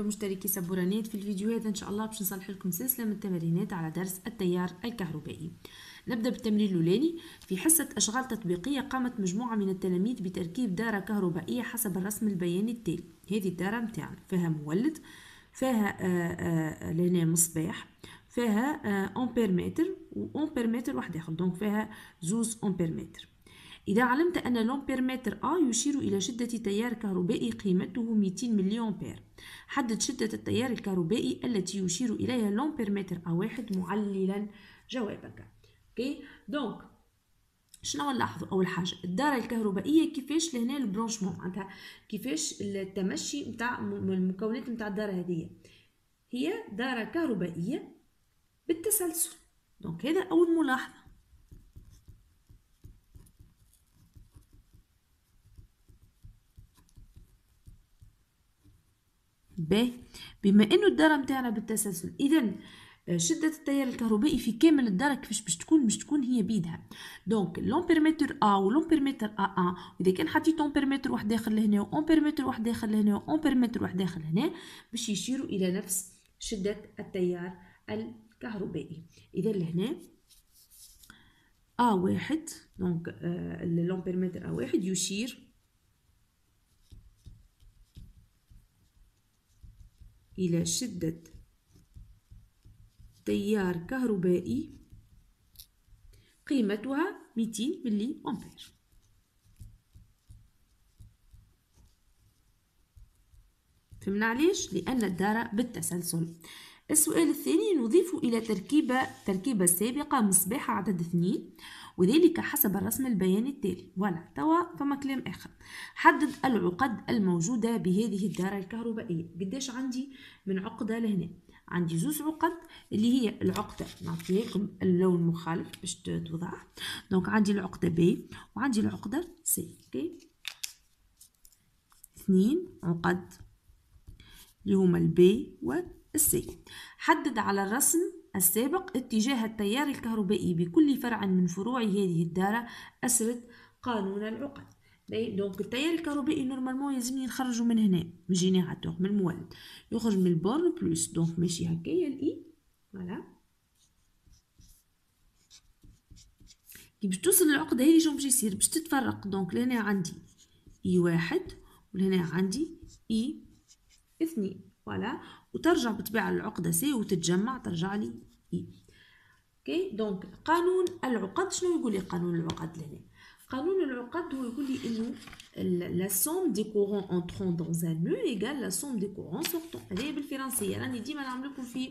مرحبا مشتركي سبورانيت في الفيديو هذا ان شاء الله باش نصلح لكم سلسله من التمارينات على درس التيار الكهربائي نبدا بالتمرين الاولاني في حصه اشغال تطبيقيه قامت مجموعه من التلاميذ بتركيب داره كهربائيه حسب الرسم البياني التالي هذه الداره نتاعنا فيها مولد فيها آآ آه، آه، لهنا مصباح فيها آه، امبير متر وامبير متر واحد اخر دونك فيها زوز امبير متر إذا علمت أن متر أ يشير إلى شدة تيار كهربائي قيمته 200 ملي أمبير حدد شدة التيار الكهربائي التي يشير إليها متر A1 معللا جوابك أوكي دونك شنو نلاحظوا اول حاجه الداره الكهربائيه كيفاش لهنا البرونشمون معناتها كيفاش التمشي نتاع المكونات نتاع الداره هذه هي داره كهربائيه بالتسلسل دونك هذا اول ملاحظه انتباه بما انه الدارة متاعنا بالتسلسل اذا آه، شدة التيار الكهربائي في كامل الدارة كيفاش باش تكون باش تكون هي بيدها دونك لومبيرمتر ا ولومبيرمتر ا ا اذا كان حطيت امبيرمتر واحد داخل لهنا وامبيرمتر واحد داخل لهنا وامبيرمتر واحد داخل هنا باش يشيروا الى نفس شدة التيار الكهربائي اذا لهنا ا واحد دونك آه لومبيرمتر ا واحد يشير إلى شدة تيار كهربائي قيمتها 200 ملي أمبير فهمنا علاش لأن الدارة بالتسلسل السؤال الثاني نضيف إلى تركيبة تركيبة سابقة مصباح عدد اثنين وذلك حسب الرسم البياني التالي ولا توا فما كلام آخر حدد العقد الموجودة بهذه الدارة الكهربائية قداش عندي من عقدة لهنا عندي زوز عقد اللي هي العقدة نعطيها لكم اللون مخالف باش توضح دونك عندي العقدة بي وعندي العقدة سي اوكي اثنين عقد اللي هما البي و السي حدد على الرسم السابق اتجاه التيار الكهربائي بكل فرع من فروع هذه الدارة أسرة قانون العقد دونك التيار الكهربائي نورمالمون لازمني نخرجو من هنا من جينيراتور من المولد يخرج من البورن بلس دونك ماشي هكايا الاي فوالا كي باش توصل للعقدة هذه شنو باش يصير باش تتفرق دونك لهنا عندي اي واحد ولهنا عندي اي اثنين فوالا وترجع بطبيعة العقدة سي وتتجمع ترجع لي إي اوكي دونك قانون العقد شنو يقول لي قانون العقد لهنا قانون العقد هو يقول لي انه لا سوم دي كورون انترون دون ان مو إيكال لا سوم دي كورون سوغتون هذه بالفرنسيه راني ديما نعمل لكم في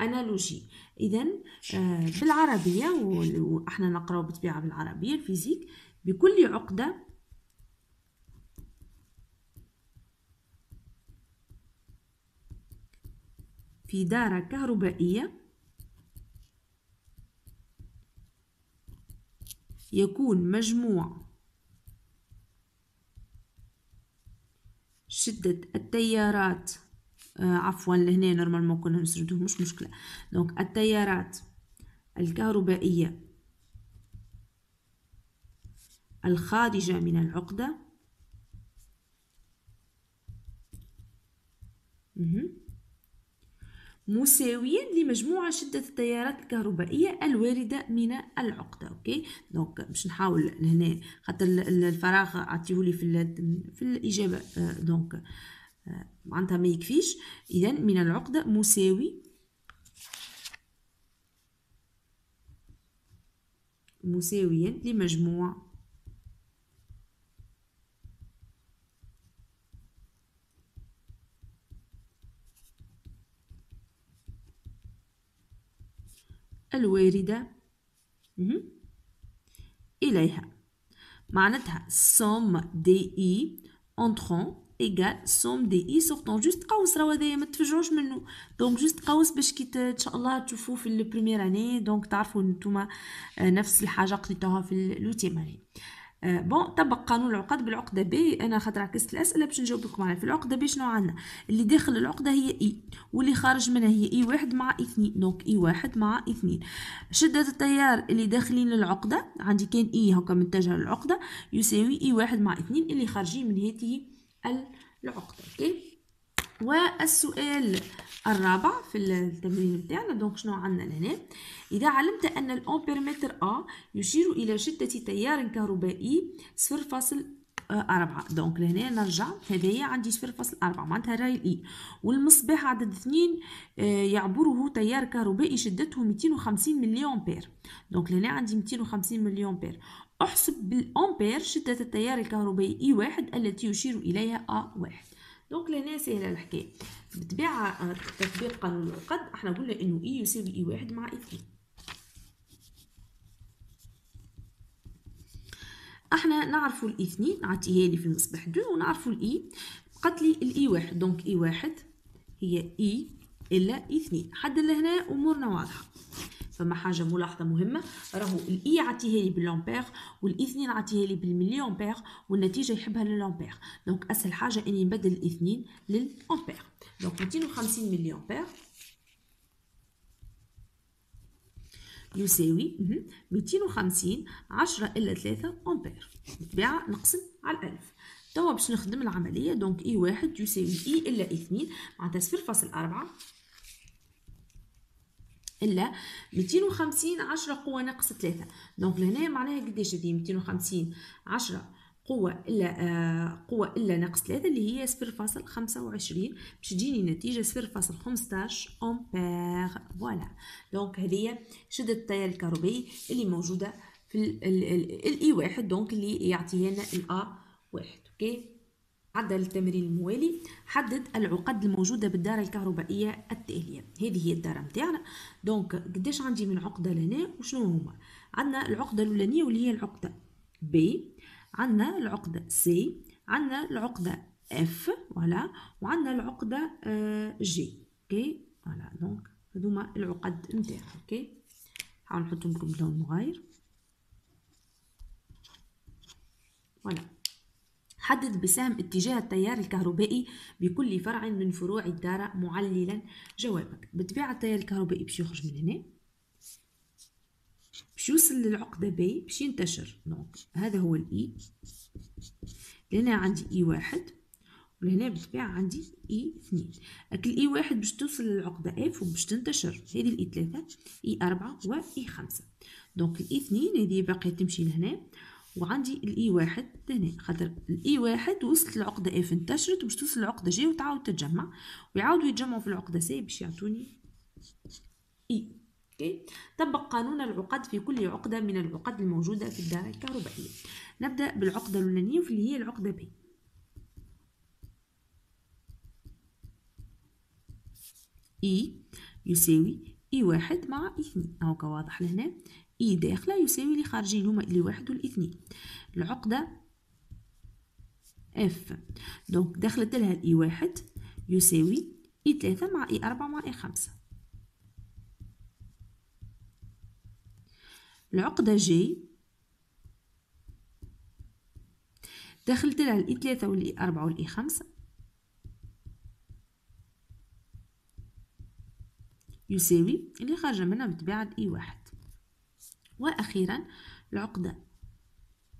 انالوجي اذا آه، بالعربيه واحنا نقراو بطبيعه بالعربيه الفيزيك بكل عقده في دارة كهربائية يكون مجموع شدة التيارات آه عفوا لهنا ما كنا نسردوه مش مشكلة دونك التيارات الكهربائية الخارجة من العقدة مهم. مساويا لمجموعة شدة التيارات الكهربائية الواردة من العقدة أوكي دونك باش نحاول لهنا خاطر الفراغ عطيهولي في في الإجابة آه، دونك آه، معناتها ما يكفيش إذا من العقدة مساوي مساويا لمجموع الواردة إليها معناتها سوم دي إي entrant ايكال سوم دي اي سوغتون جوست قوس راهو هذايا ما تفجعوش منه دونك جوست قوس باش كي ان شاء الله تشوفو في البريمير اني دونك تعرفو نتوما آه، نفس الحاجه قريتوها في لوتيم اني آه بون طبق قانون العقد بالعقده بي انا خاطر عكست الاسئله باش نجاوب لكم عليها في العقده بي شنو عندنا اللي داخل العقده هي اي واللي خارج منها هي اي واحد مع اثنين دونك اي واحد مع اثنين شده التيار اللي داخلين للعقده عندي كان اي هكا متجهه للعقده يساوي اي واحد مع اثنين اللي خارجين من هذه العقده اوكي والسؤال الرابع في التمرين بتاعنا دونك شنو عندنا لهنا اذا علمت ان الامبيرمتر ا يشير الى شده تيار كهربائي 0.4 أربعة دونك لهنا نرجع هذايا عندي صفر فاصل أربعة معناتها راي الإي e. والمصباح عدد اثنين آه، يعبره تيار كهربائي شدته 250 ملي أمبير دونك لهنا عندي 250 ملي أمبير أحسب بالأمبير شدة التيار الكهربائي إي e واحد التي يشير إليها أ واحد دونك لهنا ساهلة الحكايه بطبيعة تطبيق قانون العقد احنا قلنا انه اي يساوي اي واحد مع اي e اثنين احنا نعرفوا الاثنين e عطيها e لي في المصباح دو ونعرفوا الاي بقت لي الاي واحد دونك اي واحد هي اي الا اثنين حد لهنا امورنا واضحه فما حاجه ملاحظه مهمه راهو الاي عطيها لي بالامبير والاثنين عطيها لي بالملي امبير والنتيجه يحبها للامبير دونك اسهل حاجه اني نبدل الاثنين للامبير دونك 250 ملي امبير يساوي 250 10 الى 3 امبير بالطبيعه نقسم على 1000 توا باش نخدم العمليه دونك اي واحد يساوي اي الا اثنين معناتها 0.4 فاصل أربعة الا 250 10 قوه ناقص 3 دونك لهنا معناها قداش هذه 250 10 قوة إلا آه قوة إلا ناقص 3 اللي هي 0.25 باش تجيني نتيجة 0.15 أمبير فوالا دونك هذه شدة التيار الكهربائي اللي موجودة في الإي واحد دونك اللي يعطينا الأ واحد أوكي بعد التمرين الموالي حدد العقد الموجودة بالدارة الكهربائية التالية هذه هي الدارة متاعنا دونك قداش عندي من عقدة لهنا وشنو هما عندنا العقدة الأولانية واللي هي العقدة بي عندنا العقدة سي عندنا العقدة اف فوالا وعندنا العقدة جي آه، اوكي فوالا دونك هذوما العقد نتاعنا اوكي نحاول نحطهم لكم بلون مغاير فوالا حدد بسام اتجاه التيار الكهربائي بكل فرع من فروع الدارة معللا جوابك بالطبيعة التيار الكهربائي باش يخرج من هنا باش يوصل للعقدة بي باش ينتشر دونك نعم، هذا هو الإي e. لهنا عندي إي e واحد ولهنا بالطبيعة عندي إي e اثنين اكل إي واحد باش توصل للعقدة اف وباش تنتشر هذه الإي ثلاثة إي أربعة وإي خمسة دونك الإي اثنين هذه باقية تمشي لهنا وعندي الاي واحد لهنا خاطر الاي واحد وصلت العقده اف انتشرت باش توصل العقده جي وتعاود تتجمع ويعاودوا يتجمعوا في العقده سي باش يعطوني اي e. اوكي طبق قانون العقد في كل عقده من العقد الموجوده في الدائره الكهربائيه نبدا بالعقده الاولانيه اللي هي العقده بي اي e يساوي اي e واحد مع اي اثنين هاكا واضح لهنا إي داخلة يساوي لي خارجين هما واحد والاثنين العقدة اف دونك دخلت لها الاي واحد يساوي اي ثلاثة مع اي أربعة مع اي خمسة العقدة جي دخلت لها الاي ثلاثة والاي أربعة والاي خمسة يساوي اللي خارجة منها بطبيعة اي واحد وأخيرا العقدة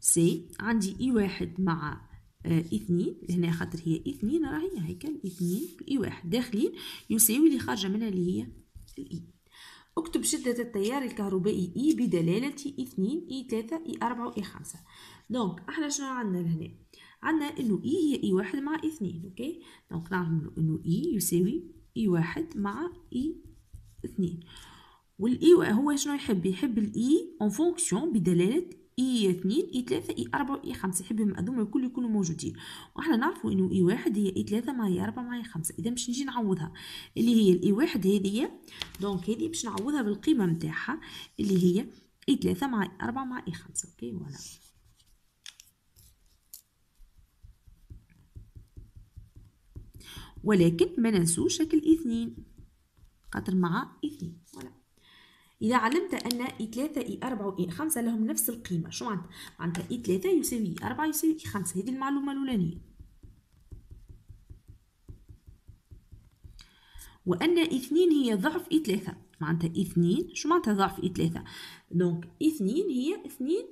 سي عندي إي e واحد مع آه، e اثنين هنا خاطر هي e اثنين راهي هيك الاثنين اي واحد داخلين يساوي اللي خارجه منها اللي هي الاي اكتب شدة التيار الكهربائي اي بدلالة اثنين اي ثلاثة اي اربعة واي خمسة دونك احنا شنو عندنا لهنا عندنا انه اي هي اي واحد مع اثنين اوكي دونك نعملو انه اي يساوي اي واحد مع اي اثنين والاي هو شنو يحب يحب الاي اون فونكسيون بدلاله اي 2 اي 3 اي 4 اي 5 يحبهم هذوما الكل يكونوا موجودين وحنا نعرفوا انه اي 1 هي اي 3 مع اي 4 مع اي 5 اذا باش نجي نعوضها اللي هي الاي 1 هذه دونك هذه باش نعوضها بالقيمه نتاعها اللي هي اي 3 مع اي 4 مع اي 5 اوكي فوالا ولكن ما ننسوش شكل اي 2 خاطر مع اي 2 فوالا إذا علمت أن إي ثلاثة إي أربعة وإي خمسة لهم نفس القيمة شو معناتها؟ معناتها إي ثلاثة يساوي إي أربعة يساوي إي خمسة هذه المعلومة الأولانية وأن اثنين هي ضعف إي ثلاثة معناتها اثنين شو معناتها ضعف إي ثلاثة؟ دونك اثنين هي اثنين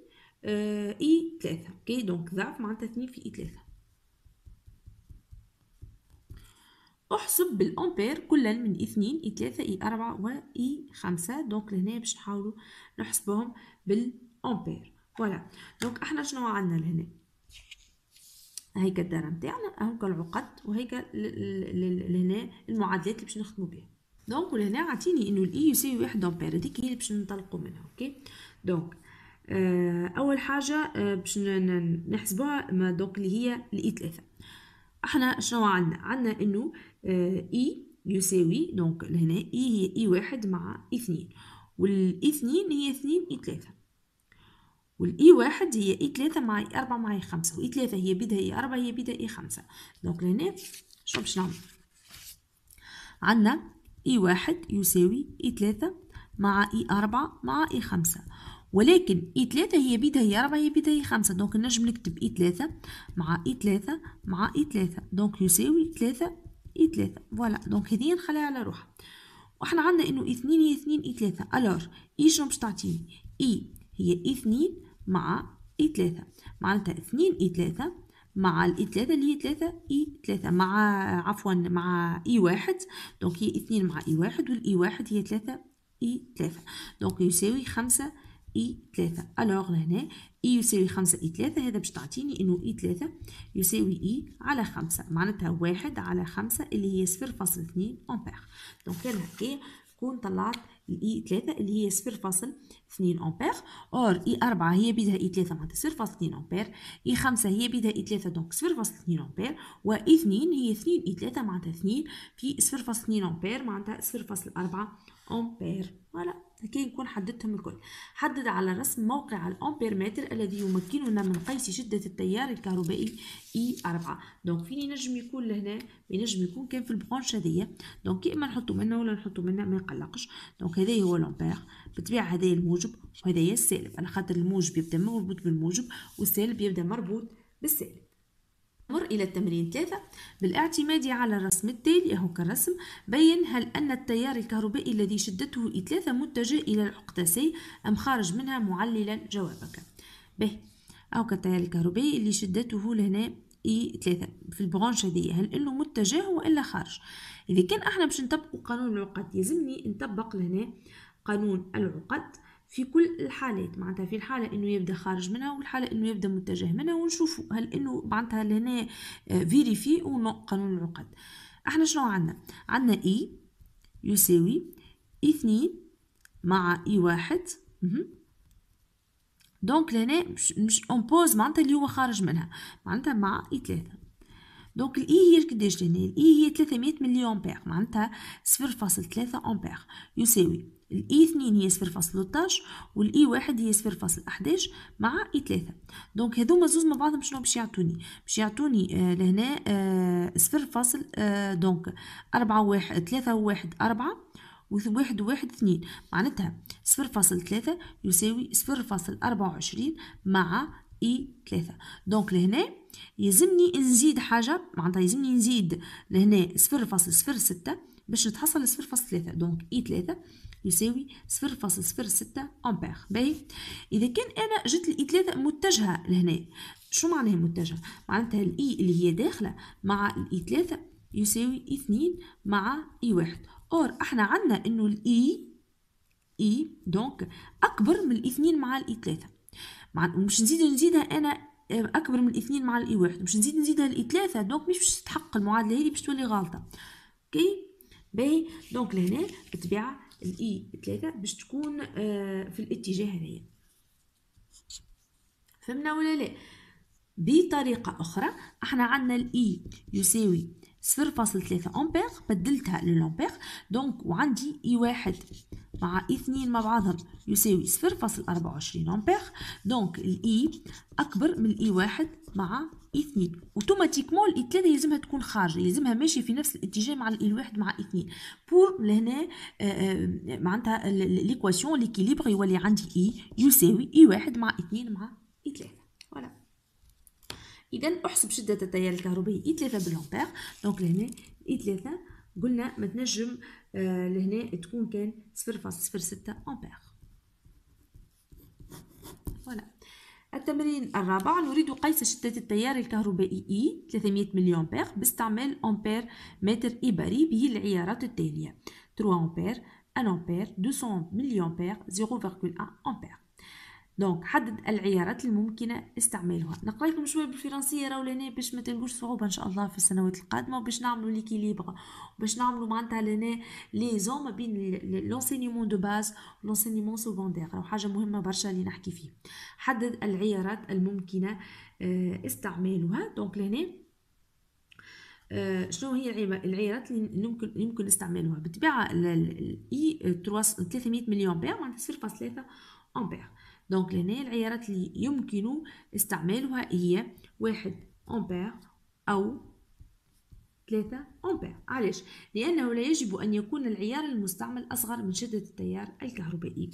آه، إي ثلاثة أوكي دونك ضعف معناتها اثنين في إي ثلاثة احسب بالامبير كل من اثنين اي ثلاثة اي اربعة و اي خمسة دونك لهنا باش نحاولوا نحسبهم بالامبير فوالا دونك احنا شنو عندنا لهنا هيك الدائره نتاعنا هاكا العقد وهيك لهنا المعادلات اللي باش نخدموا بها دونك لهنا عطيني انه الاي يساوي e واحد امبير هذيك هي اللي باش ننطلقوا منها اوكي دونك آه، اول حاجه آه، باش نحسبوها دونك اللي هي الاي e 3 احنا شنو عندنا عندنا انه اي آه، e يساوي دونك لهنا اي e هي اي e واحد مع اي اثنين والاثنين هي اثنين اي ثلاثة والاي واحد هي اي ثلاثة مع اي اربعة مع اي خمسة واي ثلاثة هي بدها اي اربعة هي بدها اي خمسة دونك لهنا شنو باش نعمل عندنا اي واحد يساوي اي ثلاثة مع اي اربعة مع اي خمسة ولكن اي 3 هي هي 4 هي هي 5 دونك نجم نكتب اي 3 مع اي 3 مع اي 3 دونك يساوي 3 اي 3 فوالا دونك هذه نخليها على روحها وإحنا عندنا انه اثنين هي اثنين اي 3 الوغ اي شنو باش تعطيني اي هي اثنين مع اي 3 معناتها اثنين اي 3 مع الاي 3 اللي هي 3 اي 3 مع عفوا مع اي واحد دونك هي اثنين مع اي واحد والاي واحد هي 3 اي 3 دونك يساوي خمسة اي 3 الوغ لهنا اي يساوي 5 اي 3 هذا باش تعطيني انه اي 3 يساوي اي على 5 معناتها 1 على 5 اللي هي 0.2 امبير دونك انا هكا كون طلعت الاي 3 اللي هي 0.2 امبير اور اي 4 هي بدها اي 3 معناتها 0.2 امبير اي 5 هي بدها اي 3 دونك 0.2 امبير و اي 2 هي 2 اي 3 معناتها 2 في 0.2 امبير معناتها 0.4 امبير أمبير فوالا هكا نكون حددتهم الكل حدد على الرسم موقع الأمبير متر الذي يمكننا من قيس شدة التيار الكهربائي e اي 4 دونك فين ينجم يكون لهنا ينجم يكون كان في البرانش هذيا دونك يا اما نحطو منا ولا نحطو منا ما يقلقش دونك هذا هو الأمبير بالطبيعة هذا الموجب وهذا السالب على خاطر الموجب يبدا مربوط بالموجب والسالب يبدا مربوط بالسالب نمر إلى التمرين 3 بالاعتماد على الرسم التالي أهو كالرسم بين هل أن التيار الكهربائي الذي شدته إتلافة متجه إلى العقدة سي أم خارج منها معللا جوابك به أهو كالتيار الكهربائي اللي شدته لهنا اي 3 في البرانش هذه هل انه متجه والا خارج اذا كان احنا باش نطبقوا قانون العقد يلزمني نطبق لهنا قانون العقد في كل الحالات معناتها في الحالة انه يبدا خارج منها والحالة انه يبدا متجه منها ونشوفوا هل انه معناتها لهنا فيريفي او نو قانون العقد احنا شنو عندنا عندنا اي e يساوي اثنين مع اي e واحد دونك لهنا مش مش اون بوز معناتها اللي هو خارج منها معناتها مع اي e ثلاثة دونك الاي هي قداش لهنا الاي هي 300 ملي امبير معناتها 0.3 امبير يساوي الاي 2 هي 0.13 والاي 1 هي 0.11 مع اي 3 دونك هذوما زوج مع بعضهم شنو باش يعطوني باش يعطوني آه لهنا آه صفر آه دونك 4 1 3 1 4 و 1 1 2 معناتها 0.3 يساوي 0.24 مع اي 3 دونك لهنا يلزمني نزيد حاجة معناتها يلزمني نزيد لهنا 0.06 باش نتحصل لصفر فاصل ثلاثة دونك اي ثلاثة يساوي صفر فاصل صفر ستة أمبير باهي إذا كان أنا جبت الإي ثلاثة متجهة لهنا شو معناها متجهة؟ معناتها الإي اللي هي داخلة مع الإي ثلاثة يساوي اثنين مع إي واحد أور احنا عندنا إنه الإي إي دونك أكبر من اثنين مع الإي ثلاثة مع مش نزيد نزيدها أنا آه، اكبر من الاثنين مع الاي واحد باش نزيد نزيدها الاي ثلاثة دونك مش باش تتحقق المعادله هذي باش تولي غالطة، كي باهي دونك لهنا بالطبيعه الاي e 3 باش تكون آه في الاتجاه هذايا فهمنا ولا لا بطريقه اخرى احنا عندنا الاي e يساوي صفر فاصل ثلاثة أمبير بدلتها للأمبير دونك وعندي إي واحد مع اثنين مع بعضهم يساوي صفر فاصل أربعة وعشرين أمبير دونك الإي أكبر من الإي واحد مع اثنين اوتوماتيكمون الاي ثلاثة يلزمها تكون خارجة يلزمها ماشية في نفس الاتجاه مع الاي واحد مع اثنين بور لهنا معنتها ليكواسيون ليكيليبغ يولي عندي اي يساوي اي واحد مع اثنين مع اذا احسب شده التيار الكهربائي اي 3 بالامبير دونك لهنا اي 3 قلنا ما تنجم آه، لهنا تكون كان 0.06 امبير فوالا التمرين الرابع نريد قيس شدة التيار الكهربائي e، اي 300 ملي أمبير باستعمال أمبير متر إبري به العيارات التالية 3 أمبير 1 أمبير 200 ملي أمبير 0,1 أمبير دونك حدد العيارات الممكنة استعمالها نقرألكم شوية بالفرنسية راهو لهنا باش ما تلقوش صعوبة إن شاء الله في السنوات القادمة وباش نعملو ليكيليبغ وباش نعملو معناتها لهنا ليزون ما بين لونسينيمون دو باز لونسينيمون سوبوندير راهو حاجة مهمة برشا اللي نحكي فيه حدد العيارات الممكنة آه، استعمالها دونك لهنا آه، شنو هي العيارات اللي يمكن يمكن استعمالها بالطبيعه الاي 300 مليون امبير معناتها 0.3 امبير دونك لهنا العيارات اللي يمكن استعمالها هي واحد أمبير أو ثلاثة أمبير علاش؟ لأنه لا يجب أن يكون العيار المستعمل أصغر من شدة التيار الكهربائي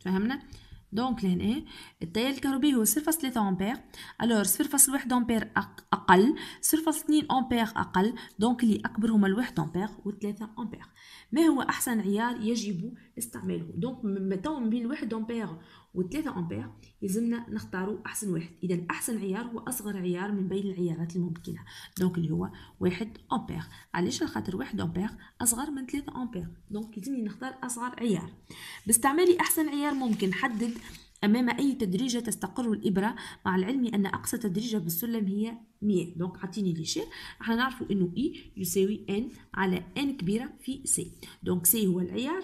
تفهمنا دونك لهنا التيار الكهربي هو 0.3 امبير الوغ 0.1 امبير اقل 0.2 امبير اقل دونك اللي اكبر هما الواحد امبير و3 امبير ما هو احسن عيار يجب استعماله دونك متو بين واحد امبير و3 امبير يلزمنا نختاروا احسن واحد اذا احسن عيار هو اصغر عيار من بين العيارات الممكنه دونك اللي هو واحد امبير علاش خاطر واحد امبير اصغر من 3 امبير دونك يلزمني نختار اصغر عيار باستعمالي احسن عيار ممكن حدد أمام أي تدريجة تستقر الإبرة مع العلم أن أقصى تدريجة بالسلم هي 100 دونك عطيني لي شير احنا نعرفوا انه اي e يساوي ان على ان كبيره في سي دونك سي هو العيار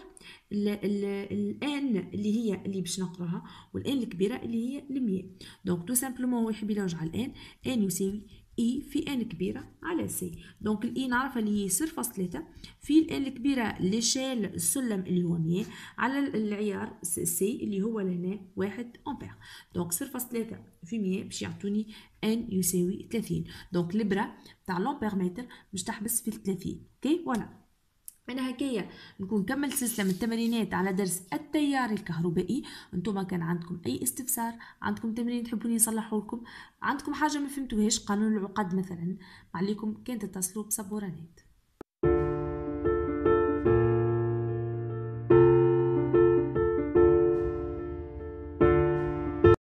الان اللي هي اللي باش نقراها والان الكبيره اللي هي ال 100 دونك تو سامبلومون هو يحب يلوج على الان ان يساوي اي في ان كبيره على سي دونك الاي نعرفها اللي هي صفر فاصل ثلاثة في الان الكبيره اللي شال السلم هو مية على العيار سي اللي هو لهنا واحد امبير دونك صفر فاصل ثلاثة في مية باش يعطوني ان يساوي ثلاثين دونك لبره تاع لامبير متر باش تحبس في الثلاثين اوكي okay? فوالا voilà. من هكايا نكون كمل سلسله من التمرينات على درس التيار الكهربائي انتم كان عندكم اي استفسار عندكم تمرين تحبون يصلحوا لكم عندكم حاجه ما فهمتوهاش قانون العقد مثلا عليكم كان تتصلوا بصبورانات